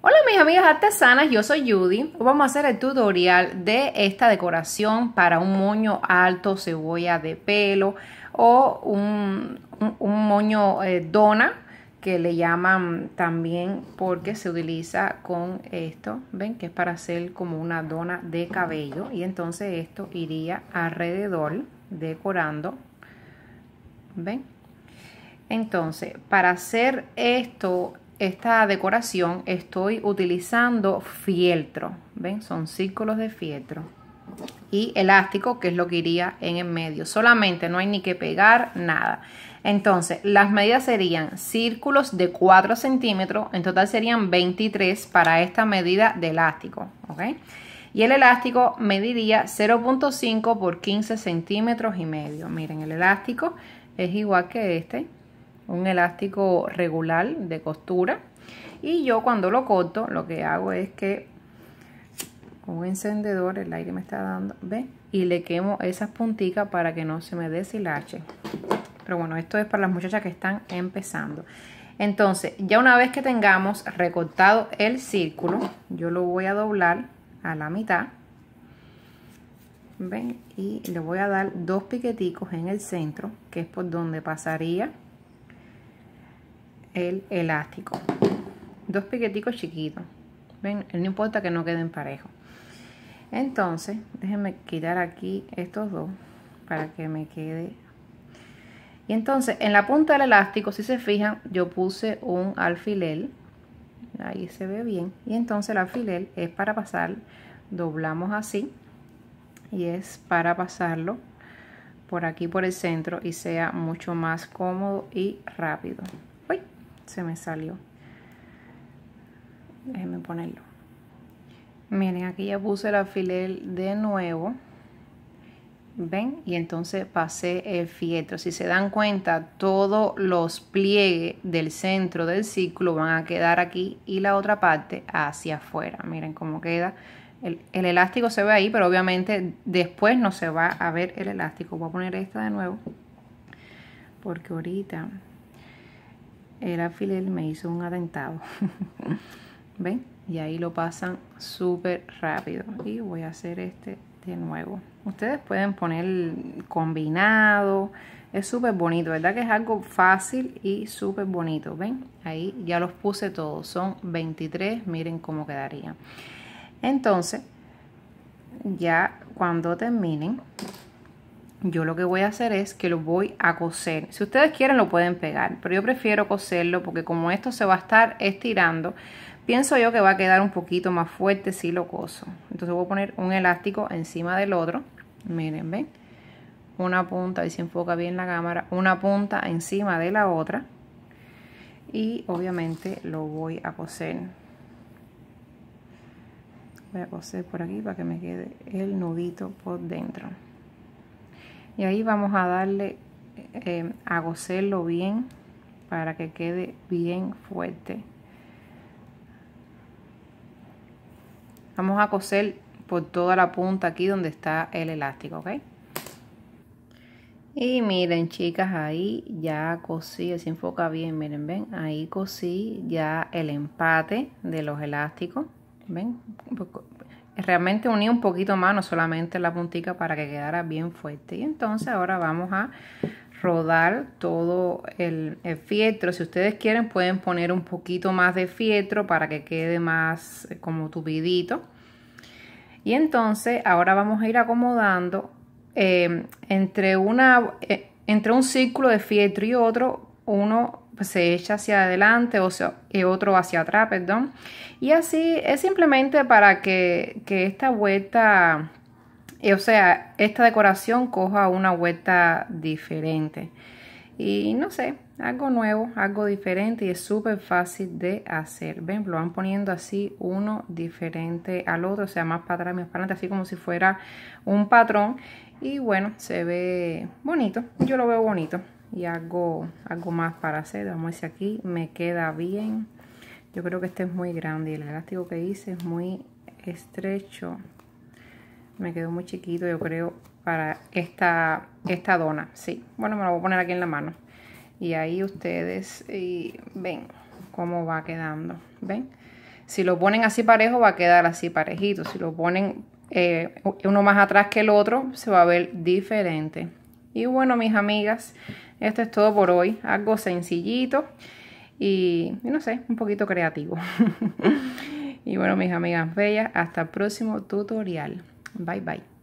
Hola mis amigas artesanas, yo soy Judy. vamos a hacer el tutorial de esta decoración para un moño alto, cebolla de pelo o un, moño eh, dona que le llaman también porque se utiliza con esto, ven que es para hacer como una dona de cabello y entonces esto iría alrededor decorando, ven. Entonces, para hacer esto esta decoración estoy utilizando fieltro, ¿ven? Son círculos de fieltro y elástico que es lo que iría en el medio, solamente no hay ni que pegar nada. Entonces, las medidas serían círculos de 4 centímetros, en total serían 23 para esta medida de elástico, ¿ok? Y el elástico mediría 0.5 por 15 centímetros y medio. Miren, el elástico es igual que este, un elástico regular de costura y yo cuando lo corto lo que hago es que con un encendedor el aire me está dando ¿ve? y le quemo esas punticas para que no se me deshilache pero bueno esto es para las muchachas que están empezando entonces ya una vez que tengamos recortado el círculo yo lo voy a doblar a la mitad ¿ven? y le voy a dar dos piqueticos en el centro que es por donde pasaría el elástico. Dos piqueticos chiquitos. ¿Ven? No importa que no queden parejos. Entonces, déjenme quitar aquí estos dos para que me quede. Y entonces, en la punta del elástico, si se fijan, yo puse un alfiler. Ahí se ve bien. Y entonces el alfiler es para pasar, doblamos así. Y es para pasarlo por aquí por el centro y sea mucho más cómodo y rápido se me salió. Déjenme ponerlo. Miren, aquí ya puse el alfiler de nuevo. ¿Ven? Y entonces pasé el fieltro. Si se dan cuenta, todos los pliegues del centro del círculo van a quedar aquí y la otra parte hacia afuera. Miren cómo queda. El, el elástico se ve ahí, pero obviamente después no se va a ver el elástico. Voy a poner esta de nuevo porque ahorita el alfiler me hizo un atentado. ¿Ven? Y ahí lo pasan súper rápido. Y voy a hacer este de nuevo. Ustedes pueden poner combinado. Es súper bonito, ¿verdad? Que es algo fácil y súper bonito. ¿Ven? Ahí ya los puse todos. Son 23. Miren cómo quedaría. Entonces, ya cuando terminen, yo lo que voy a hacer es que lo voy a coser. Si ustedes quieren lo pueden pegar, pero yo prefiero coserlo porque como esto se va a estar estirando, pienso yo que va a quedar un poquito más fuerte si lo coso. Entonces voy a poner un elástico encima del otro. Miren, ven. Una punta, y se enfoca bien la cámara, una punta encima de la otra. Y obviamente lo voy a coser. Voy a coser por aquí para que me quede el nudito por dentro y ahí vamos a darle eh, a coserlo bien para que quede bien fuerte vamos a coser por toda la punta aquí donde está el elástico ok y miren chicas ahí ya cosí se enfoca bien miren ven ahí cosí ya el empate de los elásticos ven realmente uní un poquito más, no solamente la puntica para que quedara bien fuerte. Y entonces ahora vamos a rodar todo el, fieltro. Si ustedes quieren pueden poner un poquito más de fieltro para que quede más eh, como tupidito Y entonces ahora vamos a ir acomodando eh, entre, una, eh, entre un círculo de fieltro y otro uno pues, se echa hacia adelante o sea, y eh, otro hacia atrás, perdón. Y así es simplemente para que, que esta vuelta, eh, o sea, esta decoración coja una vuelta diferente. Y no sé, algo nuevo, algo diferente y es súper fácil de hacer. Ven, lo van poniendo así uno diferente al otro, o sea, más para atrás, más para adelante, así como si fuera un patrón. Y bueno, se ve bonito, yo lo veo bonito y hago algo más para hacer vamos a aquí me queda bien yo creo que este es muy grande y el elástico que hice es muy estrecho me quedó muy chiquito yo creo para esta esta dona sí bueno me lo voy a poner aquí en la mano y ahí ustedes ven cómo va quedando ven si lo ponen así parejo va a quedar así parejito si lo ponen eh, uno más atrás que el otro se va a ver diferente y bueno mis amigas esto es todo por hoy. Algo sencillito y, no sé, un poquito creativo. y bueno, mis amigas bellas, hasta el próximo tutorial. Bye bye.